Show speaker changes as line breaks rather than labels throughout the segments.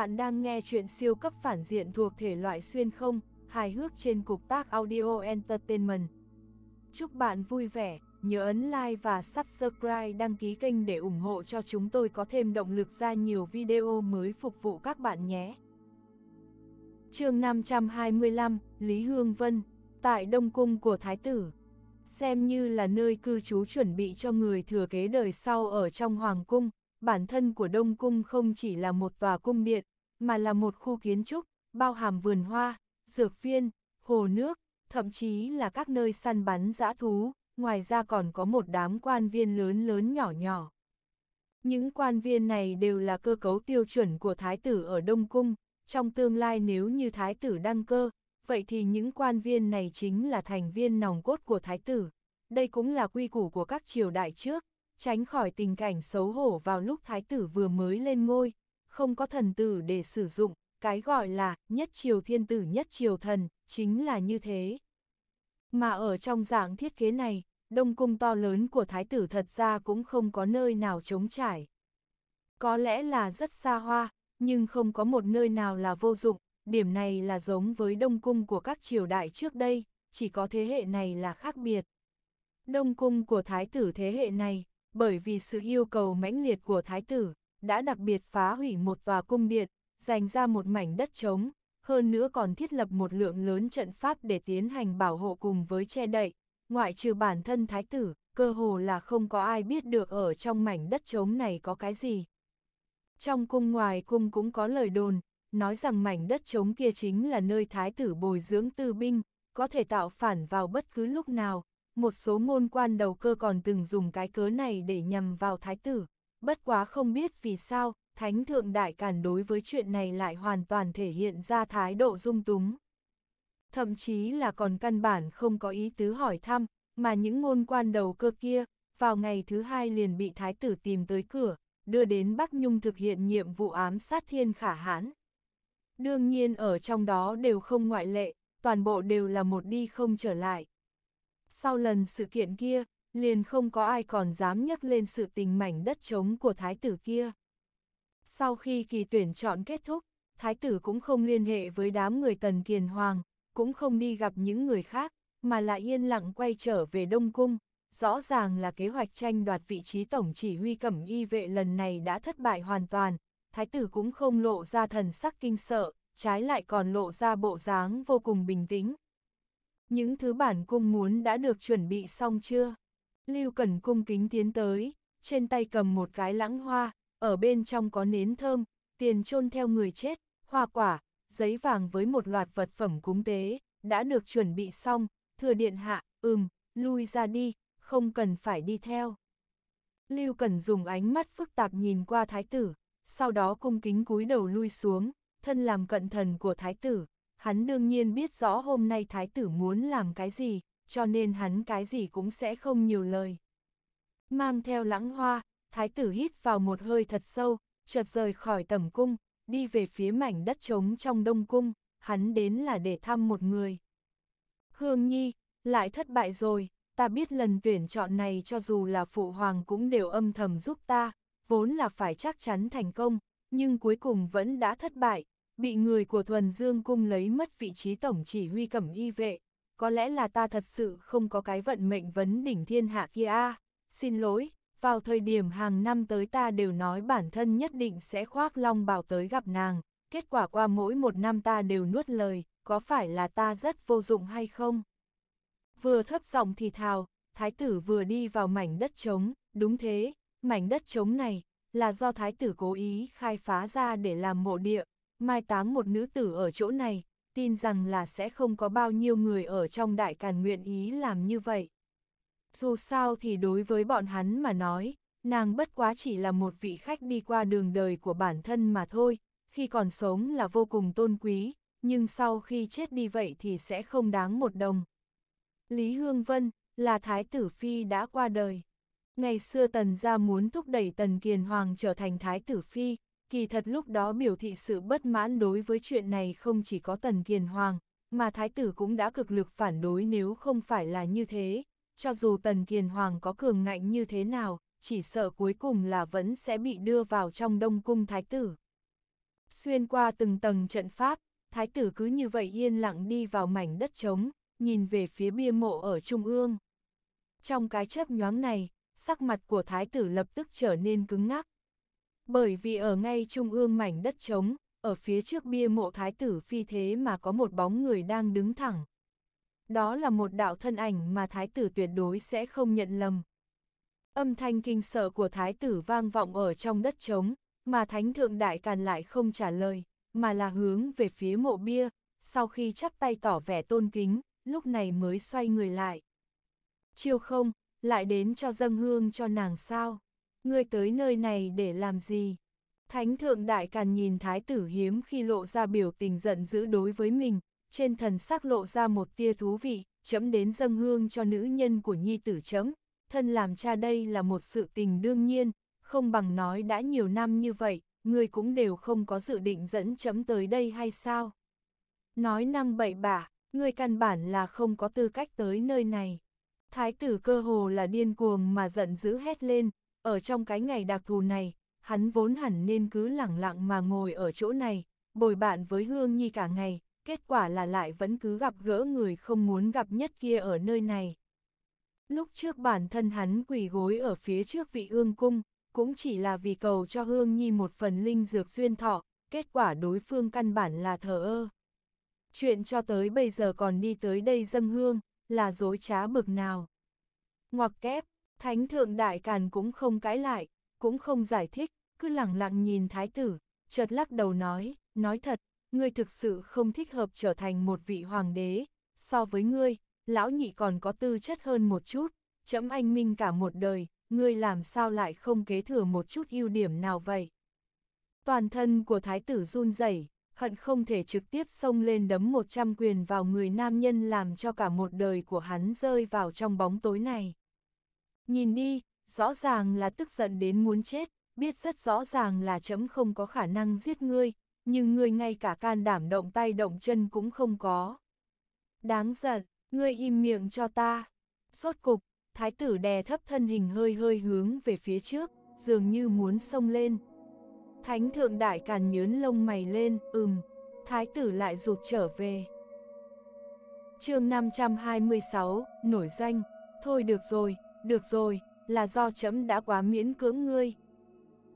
Bạn đang nghe chuyện siêu cấp phản diện thuộc thể loại xuyên không, hài hước trên cục tác Audio Entertainment. Chúc bạn vui vẻ, nhớ ấn like và subscribe đăng ký kênh để ủng hộ cho chúng tôi có thêm động lực ra nhiều video mới phục vụ các bạn nhé. chương 525, Lý Hương Vân, tại Đông Cung của Thái Tử xem như là nơi cư trú chuẩn bị cho người thừa kế đời sau ở trong Hoàng Cung bản thân của Đông Cung không chỉ là một tòa cung điện, mà là một khu kiến trúc, bao hàm vườn hoa, dược viên, hồ nước, thậm chí là các nơi săn bắn dã thú, ngoài ra còn có một đám quan viên lớn lớn nhỏ nhỏ. Những quan viên này đều là cơ cấu tiêu chuẩn của thái tử ở Đông Cung, trong tương lai nếu như thái tử đăng cơ, vậy thì những quan viên này chính là thành viên nòng cốt của thái tử. Đây cũng là quy củ của các triều đại trước, tránh khỏi tình cảnh xấu hổ vào lúc thái tử vừa mới lên ngôi, không có thần tử để sử dụng, cái gọi là nhất triều thiên tử nhất triều thần, chính là như thế. Mà ở trong dạng thiết kế này, đông cung to lớn của thái tử thật ra cũng không có nơi nào trống trải. Có lẽ là rất xa hoa, nhưng không có một nơi nào là vô dụng, điểm này là giống với đông cung của các triều đại trước đây, chỉ có thế hệ này là khác biệt. Đông cung của thái tử thế hệ này, bởi vì sự yêu cầu mãnh liệt của thái tử, đã đặc biệt phá hủy một tòa cung điện, dành ra một mảnh đất trống, hơn nữa còn thiết lập một lượng lớn trận pháp để tiến hành bảo hộ cùng với che đậy, ngoại trừ bản thân thái tử, cơ hồ là không có ai biết được ở trong mảnh đất trống này có cái gì. Trong cung ngoài cung cũng có lời đồn, nói rằng mảnh đất trống kia chính là nơi thái tử bồi dưỡng tư binh, có thể tạo phản vào bất cứ lúc nào, một số ngôn quan đầu cơ còn từng dùng cái cớ này để nhằm vào thái tử, bất quá không biết vì sao, thánh thượng đại cản đối với chuyện này lại hoàn toàn thể hiện ra thái độ dung túng. Thậm chí là còn căn bản không có ý tứ hỏi thăm, mà những ngôn quan đầu cơ kia, vào ngày thứ hai liền bị thái tử tìm tới cửa, đưa đến Bắc Nhung thực hiện nhiệm vụ ám sát thiên khả hãn. Đương nhiên ở trong đó đều không ngoại lệ, toàn bộ đều là một đi không trở lại sau lần sự kiện kia, liền không có ai còn dám nhắc lên sự tình mảnh đất trống của thái tử kia. Sau khi kỳ tuyển chọn kết thúc, thái tử cũng không liên hệ với đám người tần kiền hoàng, cũng không đi gặp những người khác, mà lại yên lặng quay trở về Đông Cung. Rõ ràng là kế hoạch tranh đoạt vị trí tổng chỉ huy cẩm y vệ lần này đã thất bại hoàn toàn, thái tử cũng không lộ ra thần sắc kinh sợ, trái lại còn lộ ra bộ dáng vô cùng bình tĩnh, những thứ bản cung muốn đã được chuẩn bị xong chưa? Lưu Cẩn cung kính tiến tới, trên tay cầm một cái lãng hoa, ở bên trong có nến thơm, tiền chôn theo người chết, hoa quả, giấy vàng với một loạt vật phẩm cúng tế, đã được chuẩn bị xong, thừa điện hạ, ừm, lui ra đi, không cần phải đi theo. Lưu Cẩn dùng ánh mắt phức tạp nhìn qua thái tử, sau đó cung kính cúi đầu lui xuống, thân làm cận thần của thái tử, hắn đương nhiên biết rõ hôm nay thái tử muốn làm cái gì, cho nên hắn cái gì cũng sẽ không nhiều lời. Mang theo lãng hoa, thái tử hít vào một hơi thật sâu, chợt rời khỏi tầm cung, đi về phía mảnh đất trống trong đông cung, hắn đến là để thăm một người. Hương Nhi, lại thất bại rồi, ta biết lần tuyển chọn này cho dù là phụ hoàng cũng đều âm thầm giúp ta, vốn là phải chắc chắn thành công, nhưng cuối cùng vẫn đã thất bại, bị người của thuần dương cung lấy mất vị trí tổng chỉ huy cẩm y vệ, có lẽ là ta thật sự không có cái vận mệnh vấn đỉnh thiên hạ kia a xin lỗi, vào thời điểm hàng năm tới ta đều nói bản thân nhất định sẽ khoác long bào tới gặp nàng, kết quả qua mỗi một năm ta đều nuốt lời, có phải là ta rất vô dụng hay không? Vừa thấp giọng thì thào, thái tử vừa đi vào mảnh đất trống, đúng thế, mảnh đất trống này, là do thái tử cố ý khai phá ra để làm mộ địa, mai táng một nữ tử ở chỗ này, tin rằng là sẽ không có bao nhiêu người ở trong đại càn nguyện ý làm như vậy. Dù sao thì đối với bọn hắn mà nói, nàng bất quá chỉ là một vị khách đi qua đường đời của bản thân mà thôi, khi còn sống là vô cùng tôn quý, nhưng sau khi chết đi vậy thì sẽ không đáng một đồng. Lý Hương Vân, là thái tử phi đã qua đời. Ngày xưa Tần gia muốn thúc đẩy Tần Kiền Hoàng trở thành thái tử phi, Kỳ thật lúc đó biểu thị sự bất mãn đối với chuyện này không chỉ có Tần Kiền Hoàng, mà Thái tử cũng đã cực lực phản đối nếu không phải là như thế. Cho dù Tần Kiền Hoàng có cường ngạnh như thế nào, chỉ sợ cuối cùng là vẫn sẽ bị đưa vào trong đông cung Thái tử. Xuyên qua từng tầng trận pháp, Thái tử cứ như vậy yên lặng đi vào mảnh đất trống, nhìn về phía bia mộ ở trung ương. Trong cái chớp nhoáng này, sắc mặt của Thái tử lập tức trở nên cứng ngắc, bởi vì ở ngay trung ương mảnh đất trống, ở phía trước bia mộ thái tử phi thế mà có một bóng người đang đứng thẳng. Đó là một đạo thân ảnh mà thái tử tuyệt đối sẽ không nhận lầm. Âm thanh kinh sợ của thái tử vang vọng ở trong đất trống, mà thánh thượng đại càn lại không trả lời, mà là hướng về phía mộ bia, sau khi chắp tay tỏ vẻ tôn kính, lúc này mới xoay người lại. Chiêu không, lại đến cho dâng hương cho nàng sao? ngươi tới nơi này để làm gì? Thánh thượng đại càn nhìn thái tử hiếm khi lộ ra biểu tình giận dữ đối với mình, trên thần sắc lộ ra một tia thú vị, chấm đến dâng hương cho nữ nhân của nhi tử chấm, thân làm cha đây là một sự tình đương nhiên, không bằng nói đã nhiều năm như vậy, ngươi cũng đều không có dự định dẫn chấm tới đây hay sao? Nói năng bậy bạ, ngươi căn bản là không có tư cách tới nơi này. Thái tử cơ hồ là điên cuồng mà giận dữ hét lên, ở trong cái ngày đặc thù này, hắn vốn hẳn nên cứ lẳng lặng mà ngồi ở chỗ này, bồi bạn với Hương Nhi cả ngày, kết quả là lại vẫn cứ gặp gỡ người không muốn gặp nhất kia ở nơi này. Lúc trước bản thân hắn quỳ gối ở phía trước vị ương cung, cũng chỉ là vì cầu cho Hương Nhi một phần linh dược duyên thọ, kết quả đối phương căn bản là thờ ơ. Chuyện cho tới bây giờ còn đi tới đây dâng hương, là dối trá bực nào. Ngoặc kép, Thánh thượng đại càn cũng không cãi lại, cũng không giải thích, cứ lặng lặng nhìn thái tử, chợt lắc đầu nói, nói thật, ngươi thực sự không thích hợp trở thành một vị hoàng đế, so với ngươi, lão nhị còn có tư chất hơn một chút, chấm anh minh cả một đời, ngươi làm sao lại không kế thừa một chút ưu điểm nào vậy? Toàn thân của thái tử run rẩy, hận không thể trực tiếp xông lên đấm 100 quyền vào người nam nhân làm cho cả một đời của hắn rơi vào trong bóng tối này. Nhìn đi, rõ ràng là tức giận đến muốn chết, biết rất rõ ràng là chấm không có khả năng giết ngươi, nhưng ngươi ngay cả can đảm động tay động chân cũng không có. Đáng giận, ngươi im miệng cho ta. Sốt cục, thái tử đè thấp thân hình hơi hơi hướng về phía trước, dường như muốn xông lên. Thánh thượng đại càn nhớn lông mày lên, ừm, thái tử lại rụt trở về. chương 526, nổi danh, thôi được rồi, được rồi, là do chấm đã quá miễn cưỡng ngươi.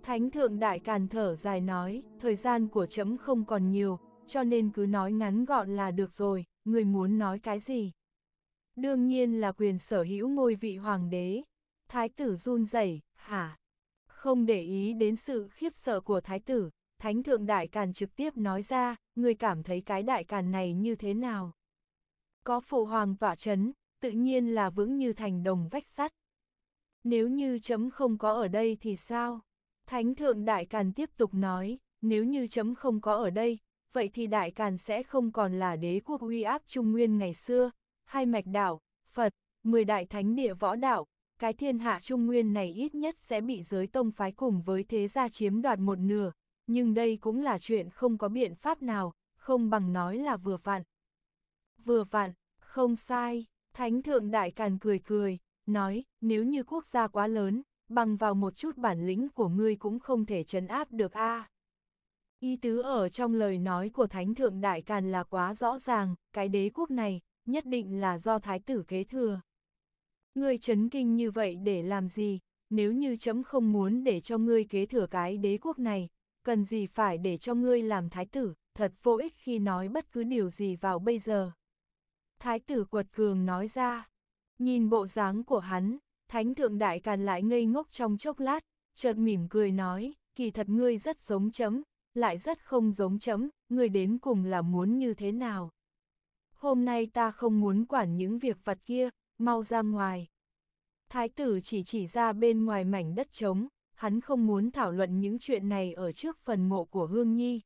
Thánh thượng đại càn thở dài nói, thời gian của chấm không còn nhiều, cho nên cứ nói ngắn gọn là được rồi, người muốn nói cái gì? Đương nhiên là quyền sở hữu ngôi vị hoàng đế. Thái tử run rẩy, hả? Không để ý đến sự khiếp sợ của thái tử, thánh thượng đại càn trực tiếp nói ra, người cảm thấy cái đại càn này như thế nào? Có phụ hoàng tỏa chấn, tự nhiên là vững như thành đồng vách sắt. Nếu như chấm không có ở đây thì sao? Thánh thượng Đại Càn tiếp tục nói, nếu như chấm không có ở đây, vậy thì Đại Càn sẽ không còn là đế quốc uy áp trung nguyên ngày xưa, hai mạch đảo, Phật, mười đại thánh địa võ đạo, cái thiên hạ trung nguyên này ít nhất sẽ bị giới tông phái cùng với thế gia chiếm đoạt một nửa, nhưng đây cũng là chuyện không có biện pháp nào, không bằng nói là vừa vặn. Vừa vặn, không sai, Thánh thượng đại càn cười cười, nói, nếu như quốc gia quá lớn, bằng vào một chút bản lĩnh của ngươi cũng không thể chấn áp được a. À. Ý tứ ở trong lời nói của Thánh thượng đại càn là quá rõ ràng, cái đế quốc này nhất định là do thái tử kế thừa. Ngươi chấn kinh như vậy để làm gì, nếu như chấm không muốn để cho ngươi kế thừa cái đế quốc này, cần gì phải để cho ngươi làm thái tử, thật vô ích khi nói bất cứ điều gì vào bây giờ thái tử quật cường nói ra. Nhìn bộ dáng của hắn, thánh thượng đại càn lại ngây ngốc trong chốc lát, chợt mỉm cười nói, kỳ thật ngươi rất giống chấm, lại rất không giống chấm, ngươi đến cùng là muốn như thế nào. Hôm nay ta không muốn quản những việc vật kia, mau ra ngoài. Thái tử chỉ chỉ ra bên ngoài mảnh đất trống, hắn không muốn thảo luận những chuyện này ở trước phần mộ của Hương Nhi.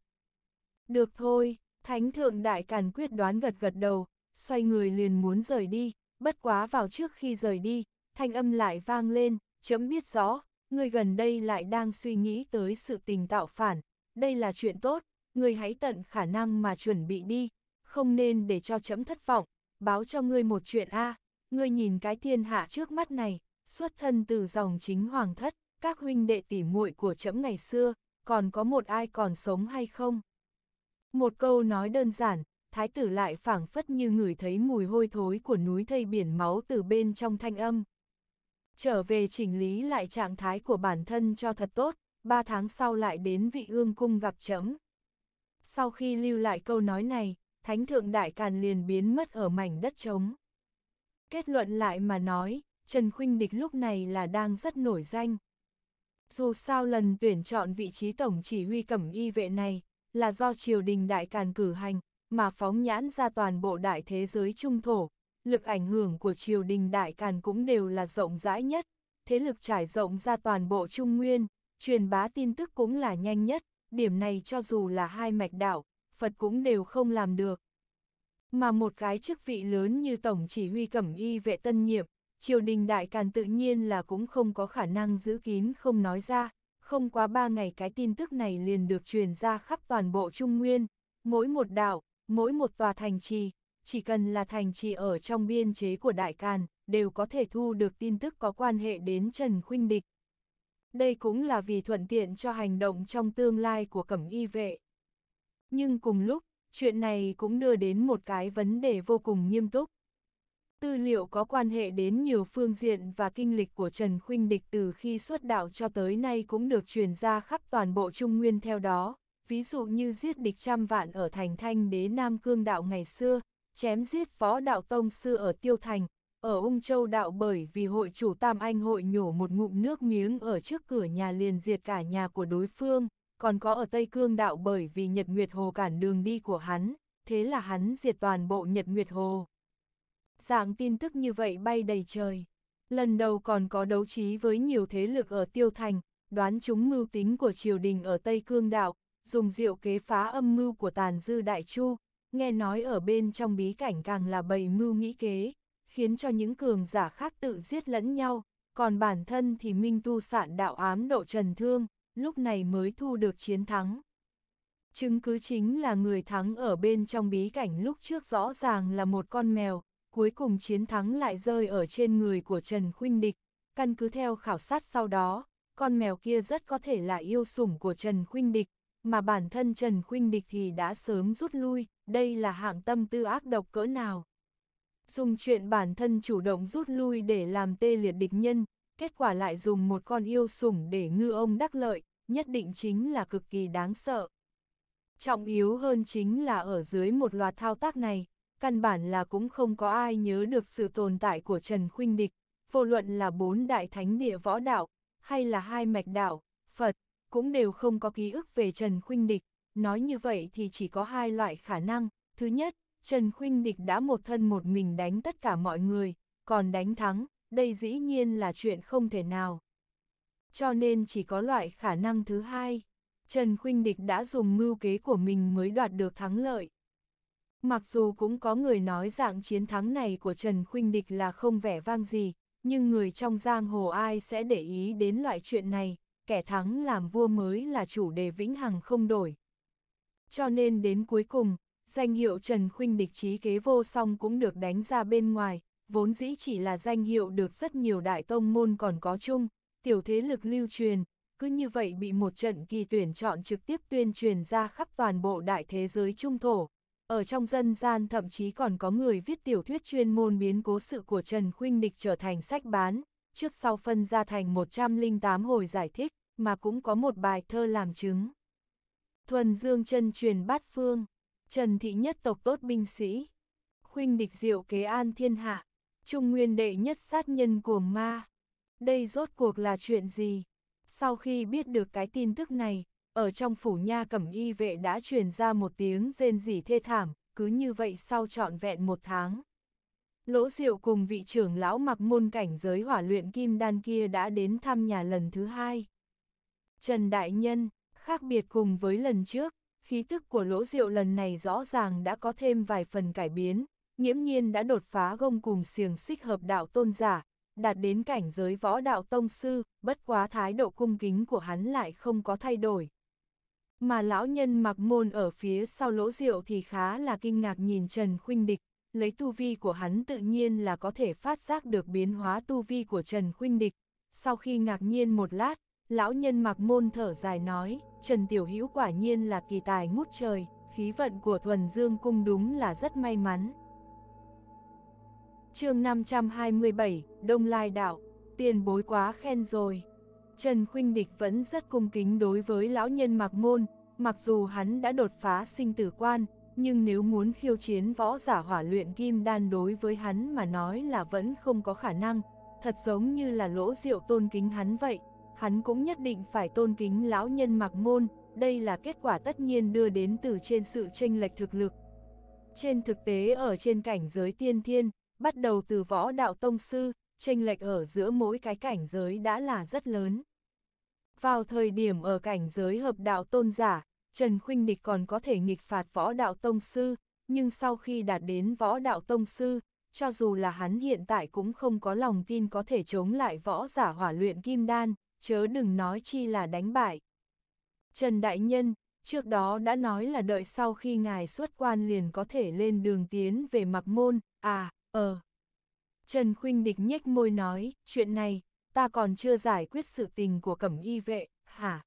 Được thôi, Thánh thượng đại càn quyết đoán gật gật đầu, xoay người liền muốn rời đi, bất quá vào trước khi rời đi, thanh âm lại vang lên, chấm biết rõ, người gần đây lại đang suy nghĩ tới sự tình tạo phản, đây là chuyện tốt, người hãy tận khả năng mà chuẩn bị đi, không nên để cho chấm thất vọng, báo cho ngươi một chuyện a à, ngươi nhìn cái thiên hạ trước mắt này, xuất thân từ dòng chính hoàng thất, các huynh đệ tỉ muội của chấm ngày xưa, còn có một ai còn sống hay không? Một câu nói đơn giản, thái tử lại phảng phất như ngửi thấy mùi hôi thối của núi thây biển máu từ bên trong thanh âm. Trở về chỉnh lý lại trạng thái của bản thân cho thật tốt, ba tháng sau lại đến vị ương cung gặp chấm. Sau khi lưu lại câu nói này, thánh thượng đại càn liền biến mất ở mảnh đất trống. Kết luận lại mà nói, Trần Khuynh Địch lúc này là đang rất nổi danh. Dù sao lần tuyển chọn vị trí tổng chỉ huy cẩm y vệ này, là do triều đình đại càn cử hành, mà phóng nhãn ra toàn bộ đại thế giới trung thổ, lực ảnh hưởng của triều đình đại càn cũng đều là rộng rãi nhất, thế lực trải rộng ra toàn bộ trung nguyên, truyền bá tin tức cũng là nhanh nhất, điểm này cho dù là hai mạch đạo, Phật cũng đều không làm được. Mà một cái chức vị lớn như Tổng chỉ huy cẩm y vệ tân nhiệm, triều đình đại càn tự nhiên là cũng không có khả năng giữ kín không nói ra, không quá ba ngày cái tin tức này liền được truyền ra khắp toàn bộ Trung Nguyên, mỗi một đạo, Mỗi một tòa thành trì, chỉ cần là thành trì ở trong biên chế của Đại Càn, đều có thể thu được tin tức có quan hệ đến Trần Khuynh Địch. Đây cũng là vì thuận tiện cho hành động trong tương lai của cẩm y vệ. Nhưng cùng lúc, chuyện này cũng đưa đến một cái vấn đề vô cùng nghiêm túc. Tư liệu có quan hệ đến nhiều phương diện và kinh lịch của Trần Khuynh Địch từ khi xuất đạo cho tới nay cũng được truyền ra khắp toàn bộ Trung Nguyên theo đó, ví dụ như giết địch trăm vạn ở thành thanh đế Nam Cương Đạo ngày xưa, chém giết phó đạo tông sư ở Tiêu Thành, ở Ung Châu Đạo bởi vì hội chủ Tam Anh hội nhổ một ngụm nước miếng ở trước cửa nhà liền diệt cả nhà của đối phương, còn có ở Tây Cương Đạo bởi vì Nhật Nguyệt Hồ cản đường đi của hắn, thế là hắn diệt toàn bộ Nhật Nguyệt Hồ. Dạng tin tức như vậy bay đầy trời. Lần đầu còn có đấu trí với nhiều thế lực ở Tiêu Thành, đoán chúng mưu tính của triều đình ở Tây Cương Đạo, dùng rượu kế phá âm mưu của tàn dư đại chu, nghe nói ở bên trong bí cảnh càng là bầy mưu nghĩ kế, khiến cho những cường giả khác tự giết lẫn nhau, còn bản thân thì minh tu sạn đạo ám độ trần thương, lúc này mới thu được chiến thắng. Chứng cứ chính là người thắng ở bên trong bí cảnh lúc trước rõ ràng là một con mèo, cuối cùng chiến thắng lại rơi ở trên người của Trần Khuynh Địch, căn cứ theo khảo sát sau đó, con mèo kia rất có thể là yêu sủng của Trần Khuynh Địch, mà bản thân Trần Khuynh Địch thì đã sớm rút lui, đây là hạng tâm tư ác độc cỡ nào. Dùng chuyện bản thân chủ động rút lui để làm tê liệt địch nhân, kết quả lại dùng một con yêu sủng để ngư ông đắc lợi, nhất định chính là cực kỳ đáng sợ. Trọng yếu hơn chính là ở dưới một loạt thao tác này, căn bản là cũng không có ai nhớ được sự tồn tại của Trần Khuynh Địch, vô luận là bốn đại thánh địa võ đạo, hay là hai mạch đạo, Phật, cũng đều không có ký ức về Trần Khuynh Địch, nói như vậy thì chỉ có hai loại khả năng, thứ nhất, Trần Khuynh Địch đã một thân một mình đánh tất cả mọi người, còn đánh thắng, đây dĩ nhiên là chuyện không thể nào. Cho nên chỉ có loại khả năng thứ hai, Trần Khuynh Địch đã dùng mưu kế của mình mới đoạt được thắng lợi. Mặc dù cũng có người nói dạng chiến thắng này của Trần Khuynh Địch là không vẻ vang gì, nhưng người trong giang hồ ai sẽ để ý đến loại chuyện này, kẻ thắng làm vua mới là chủ đề vĩnh hằng không đổi. Cho nên đến cuối cùng, danh hiệu Trần Khuynh địch trí kế vô song cũng được đánh ra bên ngoài, vốn dĩ chỉ là danh hiệu được rất nhiều đại tông môn còn có chung, tiểu thế lực lưu truyền, cứ như vậy bị một trận kỳ tuyển chọn trực tiếp tuyên truyền ra khắp toàn bộ đại thế giới trung thổ. Ở trong dân gian thậm chí còn có người viết tiểu thuyết chuyên môn biến cố sự của Trần Khuynh Địch trở thành sách bán, trước sau phân ra thành 108 hồi giải thích mà cũng có một bài thơ làm chứng. Thuần dương chân truyền bát phương, Trần thị nhất tộc tốt binh sĩ, khuynh địch diệu kế an thiên hạ, trung nguyên đệ nhất sát nhân cuồng ma. Đây rốt cuộc là chuyện gì? Sau khi biết được cái tin tức này, ở trong phủ nha cẩm y vệ đã truyền ra một tiếng rên rỉ thê thảm, cứ như vậy sau trọn vẹn một tháng. Lỗ diệu cùng vị trưởng lão mặc môn cảnh giới hỏa luyện kim đan kia đã đến thăm nhà lần thứ hai. Trần Đại Nhân, khác biệt cùng với lần trước, khí tức của lỗ diệu lần này rõ ràng đã có thêm vài phần cải biến, nghiễm nhiên đã đột phá gông cùng xiềng xích hợp đạo tôn giả, đạt đến cảnh giới võ đạo tông sư, bất quá thái độ cung kính của hắn lại không có thay đổi. Mà lão nhân mặc môn ở phía sau lỗ diệu thì khá là kinh ngạc nhìn Trần Khuynh Địch, lấy tu vi của hắn tự nhiên là có thể phát giác được biến hóa tu vi của Trần Khuynh Địch. Sau khi ngạc nhiên một lát, Lão nhân mặc môn thở dài nói, Trần Tiểu Hữu quả nhiên là kỳ tài ngút trời, khí vận của thuần dương cung đúng là rất may mắn. chương 527, Đông Lai Đạo, tiền bối quá khen rồi. Trần Khuynh Địch vẫn rất cung kính đối với lão nhân mặc môn, mặc dù hắn đã đột phá sinh tử quan, nhưng nếu muốn khiêu chiến võ giả hỏa luyện kim đan đối với hắn mà nói là vẫn không có khả năng, thật giống như là lỗ rượu tôn kính hắn vậy, hắn cũng nhất định phải tôn kính lão nhân mặc môn, đây là kết quả tất nhiên đưa đến từ trên sự tranh lệch thực lực. Trên thực tế ở trên cảnh giới tiên thiên, bắt đầu từ võ đạo tông sư, tranh lệch ở giữa mỗi cái cảnh giới đã là rất lớn. Vào thời điểm ở cảnh giới hợp đạo tôn giả, Trần Khuynh Địch còn có thể nghịch phạt võ đạo tông sư, nhưng sau khi đạt đến võ đạo tông sư, cho dù là hắn hiện tại cũng không có lòng tin có thể chống lại võ giả hỏa luyện kim đan, chớ đừng nói chi là đánh bại. Trần Đại Nhân, trước đó đã nói là đợi sau khi ngài xuất quan liền có thể lên đường tiến về mặc môn, à, ờ. Trần Khuynh Địch nhếch môi nói, chuyện này, ta còn chưa giải quyết sự tình của cẩm y vệ, hả?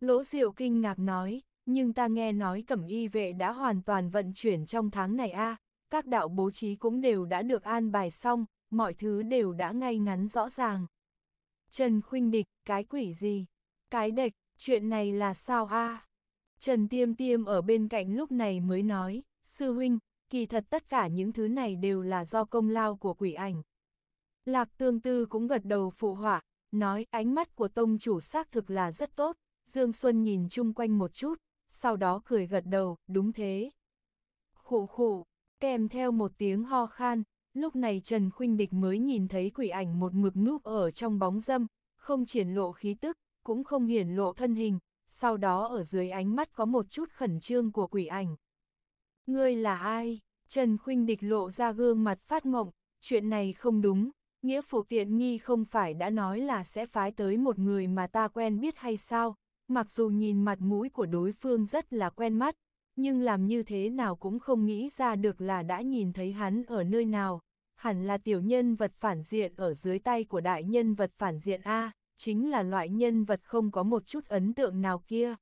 Lỗ diệu kinh ngạc nói, nhưng ta nghe nói cẩm y vệ đã hoàn toàn vận chuyển trong tháng này a các đạo bố trí cũng đều đã được an bài xong, mọi thứ đều đã ngay ngắn rõ ràng. Trần Khuynh Địch, cái quỷ gì? Cái địch, chuyện này là sao a? Trần Tiêm Tiêm ở bên cạnh lúc này mới nói, sư huynh, kỳ thật tất cả những thứ này đều là do công lao của quỷ ảnh. Lạc tương tư cũng gật đầu phụ họa, nói ánh mắt của tông chủ xác thực là rất tốt, Dương Xuân nhìn chung quanh một chút, sau đó cười gật đầu, đúng thế. Khụ khụ, kèm theo một tiếng ho khan, Lúc này Trần Khuynh Địch mới nhìn thấy quỷ ảnh một mực núp ở trong bóng dâm, không triển lộ khí tức, cũng không hiển lộ thân hình, sau đó ở dưới ánh mắt có một chút khẩn trương của quỷ ảnh. Ngươi là ai? Trần Khuynh Địch lộ ra gương mặt phát mộng, chuyện này không đúng, nghĩa phụ tiện nghi không phải đã nói là sẽ phái tới một người mà ta quen biết hay sao, mặc dù nhìn mặt mũi của đối phương rất là quen mắt, nhưng làm như thế nào cũng không nghĩ ra được là đã nhìn thấy hắn ở nơi nào, hẳn là tiểu nhân vật phản diện ở dưới tay của đại nhân vật phản diện A, chính là loại nhân vật không có một chút ấn tượng nào kia.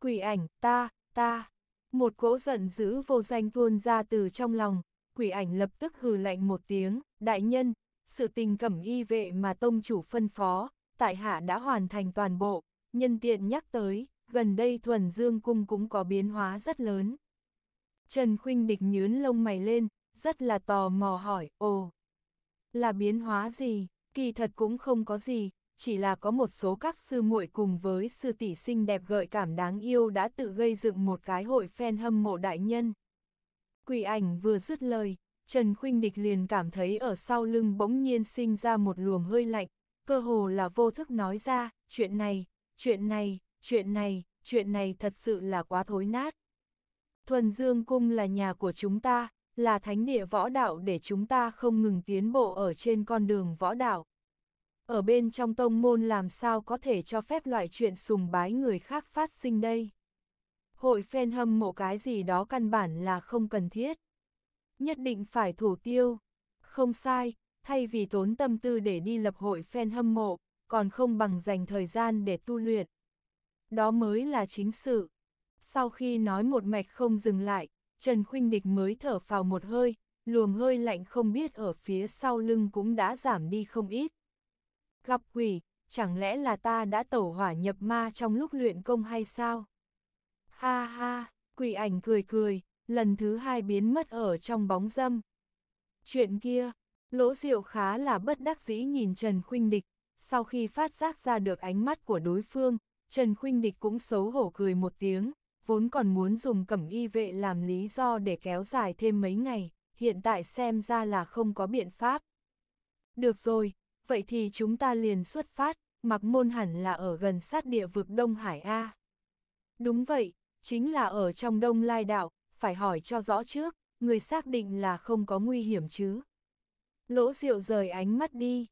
Quỷ ảnh, ta, ta, một cỗ giận dữ vô danh tuôn ra từ trong lòng, quỷ ảnh lập tức hừ lạnh một tiếng, đại nhân, sự tình cẩm y vệ mà tông chủ phân phó, tại hạ đã hoàn thành toàn bộ, nhân tiện nhắc tới, gần đây thuần dương cung cũng có biến hóa rất lớn. Trần Khuynh Địch nhướng lông mày lên, rất là tò mò hỏi, ồ, là biến hóa gì, kỳ thật cũng không có gì, chỉ là có một số các sư muội cùng với sư tỷ sinh đẹp gợi cảm đáng yêu đã tự gây dựng một cái hội fan hâm mộ đại nhân. Quỷ ảnh vừa dứt lời, Trần Khuynh Địch liền cảm thấy ở sau lưng bỗng nhiên sinh ra một luồng hơi lạnh, cơ hồ là vô thức nói ra, chuyện này, chuyện này, chuyện này, chuyện này thật sự là quá thối nát. Thuần Dương Cung là nhà của chúng ta, là thánh địa võ đạo để chúng ta không ngừng tiến bộ ở trên con đường võ đạo. Ở bên trong tông môn làm sao có thể cho phép loại chuyện sùng bái người khác phát sinh đây? Hội phen hâm mộ cái gì đó căn bản là không cần thiết. Nhất định phải thủ tiêu. Không sai, thay vì tốn tâm tư để đi lập hội phen hâm mộ, còn không bằng dành thời gian để tu luyện đó mới là chính sự. Sau khi nói một mạch không dừng lại, Trần Khuynh Địch mới thở phào một hơi, luồng hơi lạnh không biết ở phía sau lưng cũng đã giảm đi không ít. Gặp quỷ, chẳng lẽ là ta đã tẩu hỏa nhập ma trong lúc luyện công hay sao? Ha ha, quỷ ảnh cười cười, lần thứ hai biến mất ở trong bóng dâm. Chuyện kia, lỗ diệu khá là bất đắc dĩ nhìn Trần Khuynh Địch, sau khi phát giác ra được ánh mắt của đối phương, Trần Khuynh Địch cũng xấu hổ cười một tiếng, vốn còn muốn dùng cẩm y vệ làm lý do để kéo dài thêm mấy ngày, hiện tại xem ra là không có biện pháp. Được rồi, vậy thì chúng ta liền xuất phát, mặc môn hẳn là ở gần sát địa vực Đông Hải A. Đúng vậy, chính là ở trong Đông Lai Đạo, phải hỏi cho rõ trước, người xác định là không có nguy hiểm chứ. Lỗ Diệu rời ánh mắt đi.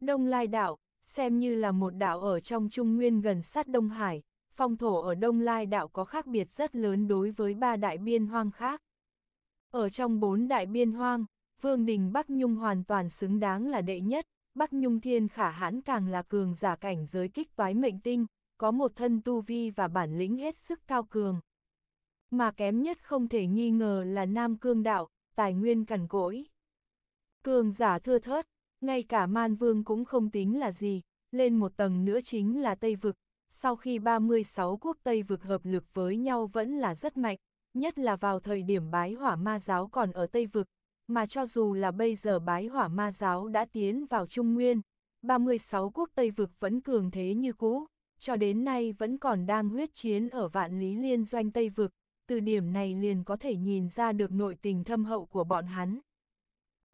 Đông Lai Đạo, xem như là một đảo ở trong Trung Nguyên gần sát Đông Hải, phong thổ ở Đông Lai Đảo có khác biệt rất lớn đối với ba đại biên hoang khác. Ở trong bốn đại biên hoang, Vương Đình Bắc Nhung hoàn toàn xứng đáng là đệ nhất, Bắc Nhung Thiên Khả Hãn càng là cường giả cảnh giới kích toái mệnh tinh, có một thân tu vi và bản lĩnh hết sức cao cường. Mà kém nhất không thể nghi ngờ là Nam Cương Đạo, tài nguyên cằn cỗi. Cường giả thưa thớt, ngay cả man vương cũng không tính là gì, lên một tầng nữa chính là Tây Vực. Sau khi 36 quốc Tây Vực hợp lực với nhau vẫn là rất mạnh, nhất là vào thời điểm bái hỏa ma giáo còn ở Tây Vực, mà cho dù là bây giờ bái hỏa ma giáo đã tiến vào Trung Nguyên, 36 quốc Tây Vực vẫn cường thế như cũ, cho đến nay vẫn còn đang huyết chiến ở vạn lý liên doanh Tây Vực, từ điểm này liền có thể nhìn ra được nội tình thâm hậu của bọn hắn.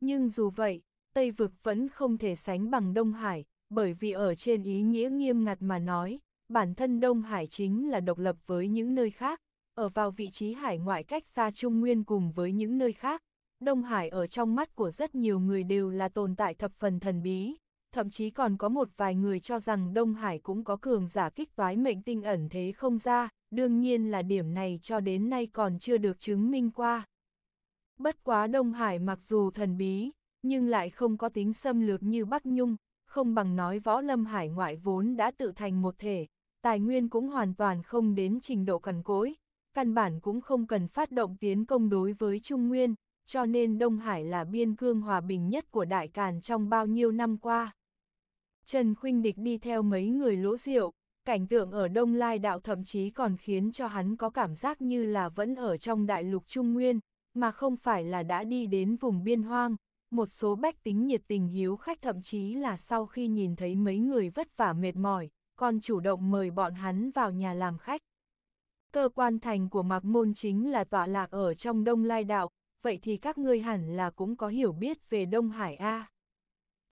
Nhưng dù vậy, Tây vực vẫn không thể sánh bằng Đông Hải, bởi vì ở trên ý nghĩa nghiêm ngặt mà nói, bản thân Đông Hải chính là độc lập với những nơi khác, ở vào vị trí hải ngoại cách xa Trung Nguyên cùng với những nơi khác. Đông Hải ở trong mắt của rất nhiều người đều là tồn tại thập phần thần bí, thậm chí còn có một vài người cho rằng Đông Hải cũng có cường giả kích toái mệnh tinh ẩn thế không ra, đương nhiên là điểm này cho đến nay còn chưa được chứng minh qua. Bất quá Đông Hải mặc dù thần bí, nhưng lại không có tính xâm lược như Bắc Nhung, không bằng nói võ lâm hải ngoại vốn đã tự thành một thể, tài nguyên cũng hoàn toàn không đến trình độ cằn cỗi, căn bản cũng không cần phát động tiến công đối với Trung Nguyên, cho nên Đông Hải là biên cương hòa bình nhất của Đại Càn trong bao nhiêu năm qua. Trần Khuynh Địch đi theo mấy người lỗ rượu, cảnh tượng ở Đông Lai Đạo thậm chí còn khiến cho hắn có cảm giác như là vẫn ở trong đại lục Trung Nguyên, mà không phải là đã đi đến vùng biên hoang, một số bách tính nhiệt tình hiếu khách thậm chí là sau khi nhìn thấy mấy người vất vả mệt mỏi, còn chủ động mời bọn hắn vào nhà làm khách. Cơ quan thành của Mạc Môn chính là tọa lạc ở trong Đông Lai Đạo, vậy thì các ngươi hẳn là cũng có hiểu biết về Đông Hải A.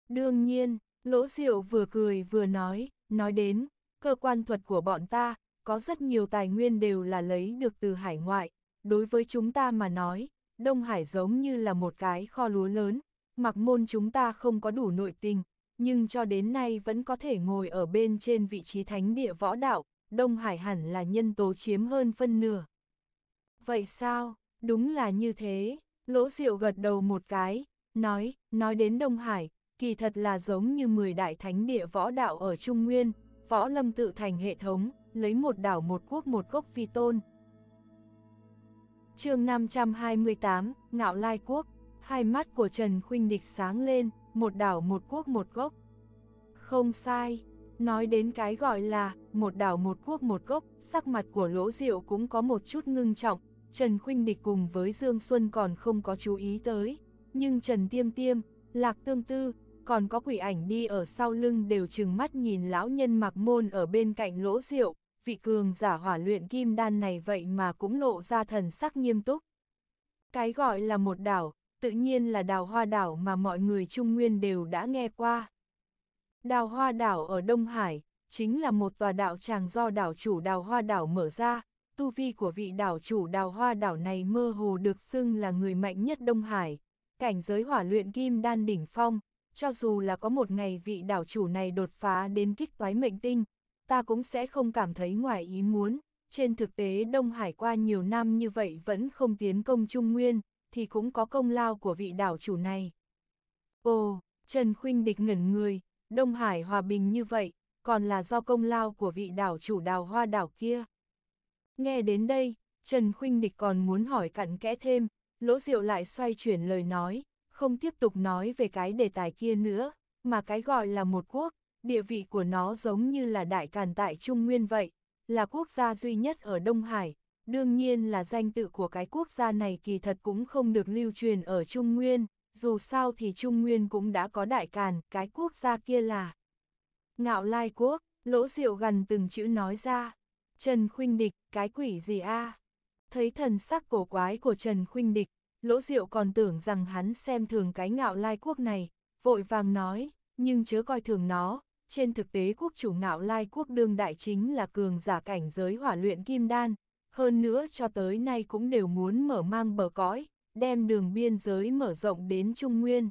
Đương nhiên, Lỗ Diệu vừa cười vừa nói, nói đến, cơ quan thuật của bọn ta, có rất nhiều tài nguyên đều là lấy được từ hải ngoại, đối với chúng ta mà nói, Đông Hải giống như là một cái kho lúa lớn, mặc môn chúng ta không có đủ nội tình, nhưng cho đến nay vẫn có thể ngồi ở bên trên vị trí thánh địa võ đạo, Đông Hải hẳn là nhân tố chiếm hơn phân nửa. Vậy sao, đúng là như thế, lỗ diệu gật đầu một cái, nói, nói đến Đông Hải, kỳ thật là giống như 10 đại thánh địa võ đạo ở Trung Nguyên, võ lâm tự thành hệ thống, lấy một đảo một quốc một gốc phi tôn. chương 528, Ngạo Lai Quốc hai mắt của Trần Khuynh Địch sáng lên, một đảo một quốc một gốc. Không sai, nói đến cái gọi là một đảo một quốc một gốc, sắc mặt của Lỗ Diệu cũng có một chút ngưng trọng, Trần Khuynh Địch cùng với Dương Xuân còn không có chú ý tới, nhưng Trần Tiêm Tiêm, Lạc Tương Tư, còn có quỷ ảnh đi ở sau lưng đều chừng mắt nhìn lão nhân mặc môn ở bên cạnh Lỗ Diệu, vị cường giả hỏa luyện kim đan này vậy mà cũng lộ ra thần sắc nghiêm túc. Cái gọi là một đảo, tự nhiên là đào hoa đảo mà mọi người Trung Nguyên đều đã nghe qua. Đào hoa đảo ở Đông Hải, chính là một tòa đạo tràng do đảo chủ đào hoa đảo mở ra, tu vi của vị đảo chủ đào hoa đảo này mơ hồ được xưng là người mạnh nhất Đông Hải, cảnh giới hỏa luyện kim đan đỉnh phong, cho dù là có một ngày vị đảo chủ này đột phá đến kích toái mệnh tinh, ta cũng sẽ không cảm thấy ngoài ý muốn, trên thực tế Đông Hải qua nhiều năm như vậy vẫn không tiến công Trung Nguyên, thì cũng có công lao của vị đảo chủ này. Ồ, Trần Khuynh Địch ngẩn người, Đông Hải hòa bình như vậy, còn là do công lao của vị đảo chủ đào hoa đảo kia. Nghe đến đây, Trần Khuynh Địch còn muốn hỏi cặn kẽ thêm, Lỗ Diệu lại xoay chuyển lời nói, không tiếp tục nói về cái đề tài kia nữa, mà cái gọi là một quốc, địa vị của nó giống như là đại càn tại Trung Nguyên vậy, là quốc gia duy nhất ở Đông Hải, Đương nhiên là danh tự của cái quốc gia này kỳ thật cũng không được lưu truyền ở Trung Nguyên, dù sao thì Trung Nguyên cũng đã có đại càn, cái quốc gia kia là Ngạo Lai Quốc, lỗ diệu gần từng chữ nói ra, Trần Khuynh Địch, cái quỷ gì a Thấy thần sắc cổ quái của Trần Khuynh Địch, lỗ diệu còn tưởng rằng hắn xem thường cái ngạo Lai Quốc này, vội vàng nói, nhưng chớ coi thường nó, trên thực tế quốc chủ ngạo Lai Quốc đương đại chính là cường giả cảnh giới hỏa luyện kim đan, hơn nữa cho tới nay cũng đều muốn mở mang bờ cõi, đem đường biên giới mở rộng đến Trung Nguyên.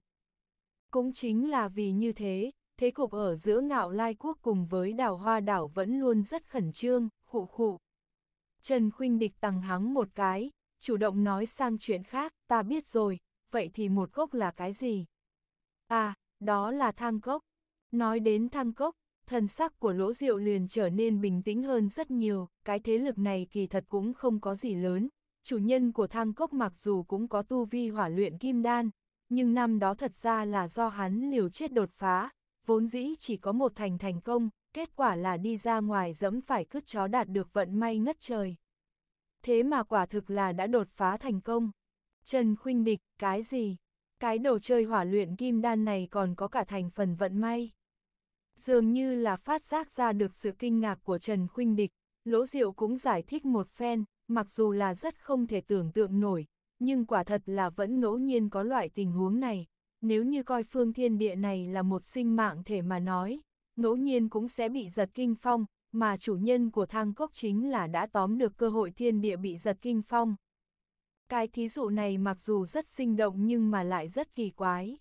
Cũng chính là vì như thế, thế cục ở giữa ngạo lai quốc cùng với đảo hoa đảo vẫn luôn rất khẩn trương, khụ khụ. Trần khuynh địch tăng hắng một cái, chủ động nói sang chuyện khác, ta biết rồi, vậy thì một gốc là cái gì? À, đó là thang cốc. Nói đến thang cốc, thần sắc của lỗ diệu liền trở nên bình tĩnh hơn rất nhiều, cái thế lực này kỳ thật cũng không có gì lớn. Chủ nhân của thang cốc mặc dù cũng có tu vi hỏa luyện kim đan, nhưng năm đó thật ra là do hắn liều chết đột phá, vốn dĩ chỉ có một thành thành công, kết quả là đi ra ngoài dẫm phải cứt chó đạt được vận may ngất trời. Thế mà quả thực là đã đột phá thành công. Trần Khuynh Địch, cái gì? Cái đồ chơi hỏa luyện kim đan này còn có cả thành phần vận may. Dường như là phát giác ra được sự kinh ngạc của Trần Khuynh Địch, Lỗ Diệu cũng giải thích một phen, mặc dù là rất không thể tưởng tượng nổi, nhưng quả thật là vẫn ngẫu nhiên có loại tình huống này. Nếu như coi phương thiên địa này là một sinh mạng thể mà nói, ngẫu nhiên cũng sẽ bị giật kinh phong, mà chủ nhân của thang cốc chính là đã tóm được cơ hội thiên địa bị giật kinh phong. Cái thí dụ này mặc dù rất sinh động nhưng mà lại rất kỳ quái.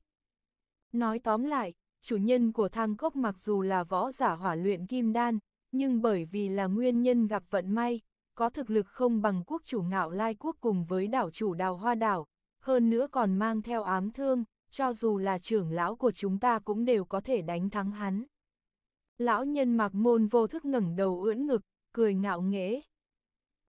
Nói tóm lại, chủ nhân của thang cốc mặc dù là võ giả hỏa luyện kim đan, nhưng bởi vì là nguyên nhân gặp vận may, có thực lực không bằng quốc chủ ngạo lai quốc cùng với đảo chủ đào hoa đảo, hơn nữa còn mang theo ám thương, cho dù là trưởng lão của chúng ta cũng đều có thể đánh thắng hắn. Lão nhân mặc môn vô thức ngẩng đầu ưỡn ngực, cười ngạo nghễ.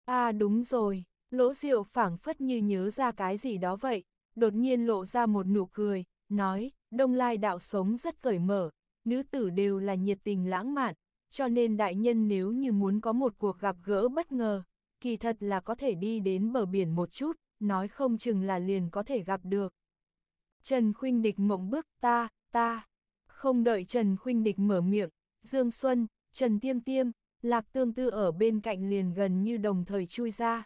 À đúng rồi, lỗ diệu phảng phất như nhớ ra cái gì đó vậy, đột nhiên lộ ra một nụ cười, nói, Đông Lai đạo sống rất cởi mở, nữ tử đều là nhiệt tình lãng mạn, cho nên đại nhân nếu như muốn có một cuộc gặp gỡ bất ngờ, kỳ thật là có thể đi đến bờ biển một chút, nói không chừng là liền có thể gặp được. Trần Khuynh Địch mộng bước ta, ta, không đợi Trần Khuynh Địch mở miệng, Dương Xuân, Trần Tiêm Tiêm, Lạc Tương Tư ở bên cạnh liền gần như đồng thời chui ra.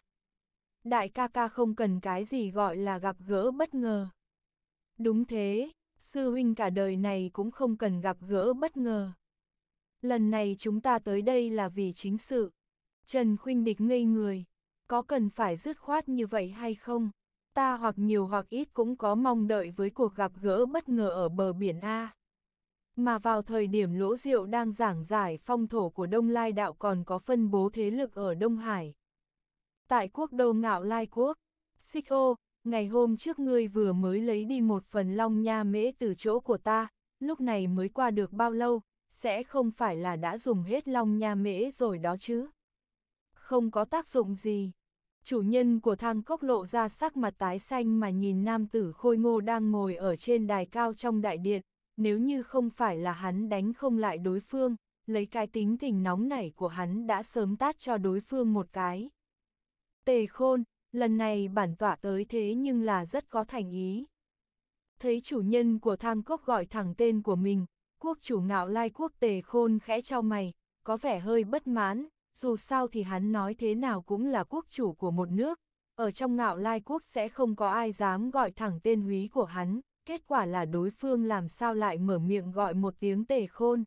Đại ca ca không cần cái gì gọi là gặp gỡ bất ngờ. Đúng thế, sư huynh cả đời này cũng không cần gặp gỡ bất ngờ. Lần này chúng ta tới đây là vì chính sự. Trần Khuynh Địch ngây người, có cần phải dứt khoát như vậy hay không? Ta hoặc nhiều hoặc ít cũng có mong đợi với cuộc gặp gỡ bất ngờ ở bờ biển A. Mà vào thời điểm Lỗ Diệu đang giảng giải phong thổ của Đông Lai Đạo còn có phân bố thế lực ở Đông Hải. Tại quốc đô ngạo Lai Quốc, Xích Ô, ngày hôm trước ngươi vừa mới lấy đi một phần long nha mễ từ chỗ của ta, lúc này mới qua được bao lâu, sẽ không phải là đã dùng hết long nha mễ rồi đó chứ. Không có tác dụng gì. Chủ nhân của thang cốc lộ ra sắc mặt tái xanh mà nhìn nam tử khôi ngô đang ngồi ở trên đài cao trong đại điện, nếu như không phải là hắn đánh không lại đối phương, lấy cái tính tình nóng nảy của hắn đã sớm tát cho đối phương một cái. Tề khôn, lần này bản tọa tới thế nhưng là rất có thành ý. Thấy chủ nhân của thang cốc gọi thẳng tên của mình, quốc chủ ngạo lai quốc tề khôn khẽ trao mày, có vẻ hơi bất mãn, dù sao thì hắn nói thế nào cũng là quốc chủ của một nước, ở trong ngạo lai quốc sẽ không có ai dám gọi thẳng tên húy của hắn, kết quả là đối phương làm sao lại mở miệng gọi một tiếng tề khôn.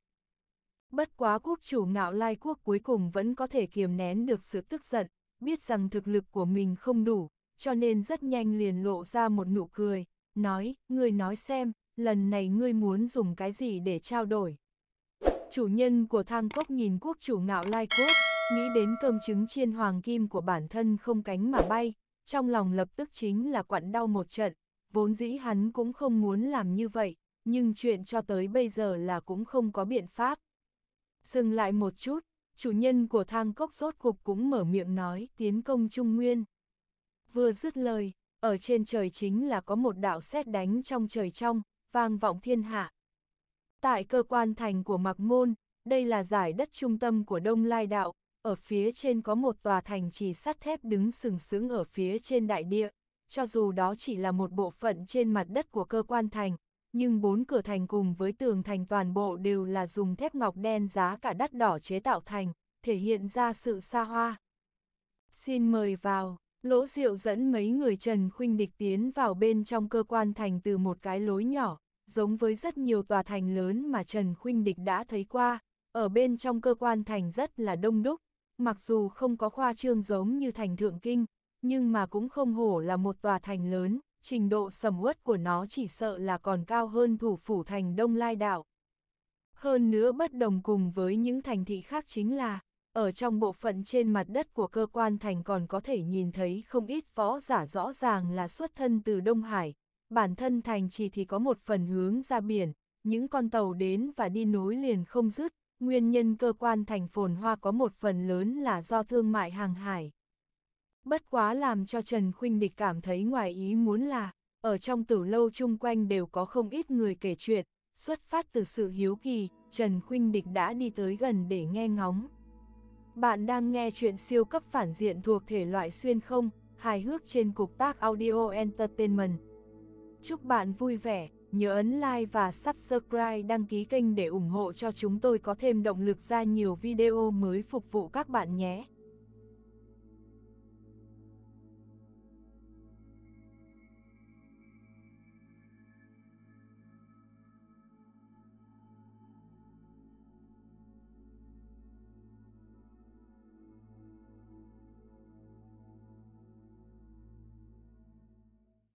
Bất quá quốc chủ ngạo lai quốc cuối cùng vẫn có thể kiềm nén được sự tức giận, biết rằng thực lực của mình không đủ, cho nên rất nhanh liền lộ ra một nụ cười, nói, ngươi nói xem, lần này ngươi muốn dùng cái gì để trao đổi. Chủ nhân của thang cốc nhìn quốc chủ ngạo lai cốt, nghĩ đến cơm trứng chiên hoàng kim của bản thân không cánh mà bay, trong lòng lập tức chính là quặn đau một trận, vốn dĩ hắn cũng không muốn làm như vậy, nhưng chuyện cho tới bây giờ là cũng không có biện pháp. Dừng lại một chút, chủ nhân của thang cốc rốt cục cũng mở miệng nói tiến công Trung Nguyên. Vừa dứt lời, ở trên trời chính là có một đạo xét đánh trong trời trong, vang vọng thiên hạ. Tại cơ quan thành của Mạc Môn, đây là giải đất trung tâm của Đông Lai Đạo, ở phía trên có một tòa thành chỉ sắt thép đứng sừng sững ở phía trên đại địa, cho dù đó chỉ là một bộ phận trên mặt đất của cơ quan thành, nhưng bốn cửa thành cùng với tường thành toàn bộ đều là dùng thép ngọc đen giá cả đắt đỏ chế tạo thành, thể hiện ra sự xa hoa. Xin mời vào, lỗ diệu dẫn mấy người Trần Khuynh Địch tiến vào bên trong cơ quan thành từ một cái lối nhỏ, giống với rất nhiều tòa thành lớn mà Trần Khuynh Địch đã thấy qua, ở bên trong cơ quan thành rất là đông đúc, mặc dù không có khoa trương giống như thành thượng kinh, nhưng mà cũng không hổ là một tòa thành lớn, trình độ sầm uất của nó chỉ sợ là còn cao hơn thủ phủ thành Đông Lai Đảo. Hơn nữa bất đồng cùng với những thành thị khác chính là, ở trong bộ phận trên mặt đất của cơ quan thành còn có thể nhìn thấy không ít võ giả rõ ràng là xuất thân từ Đông Hải, bản thân thành chỉ thì có một phần hướng ra biển, những con tàu đến và đi nối liền không dứt, nguyên nhân cơ quan thành phồn hoa có một phần lớn là do thương mại hàng hải. Bất quá làm cho Trần Khuynh Địch cảm thấy ngoài ý muốn là, ở trong tử lâu chung quanh đều có không ít người kể chuyện, xuất phát từ sự hiếu kỳ, Trần Khuynh Địch đã đi tới gần để nghe ngóng. Bạn đang nghe chuyện siêu cấp phản diện thuộc thể loại xuyên không, hài hước trên cục tác Audio Entertainment. Chúc bạn vui vẻ, nhớ ấn like và subscribe đăng ký kênh để ủng hộ cho chúng tôi có thêm động lực ra nhiều video mới phục vụ các bạn nhé.